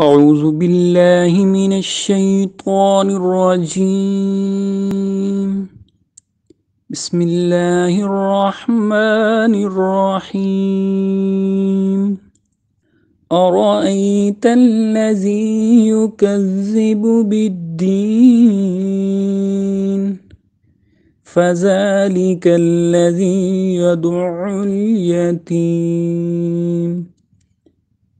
أعوذ بالله من الشيطان الرجيم بسم الله الرحمن الرحيم أرأيت الذي يكذب بالدين فذلك الذي يدع اليتيم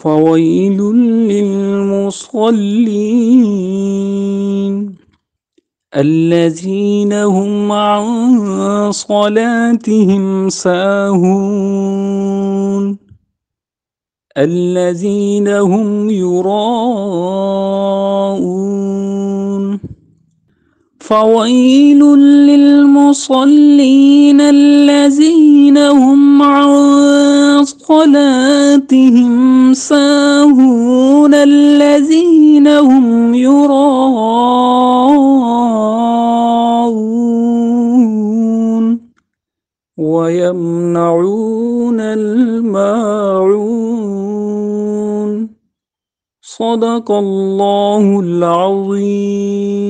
فويل للمصلين الذين هم عن صلاتهم ساهون الذين هم يراءون فويل للمصلين الذين هم عن صلاتهم صلاتهم ساهون الذين هم يراءون ويمنعون الماعون صدق الله العظيم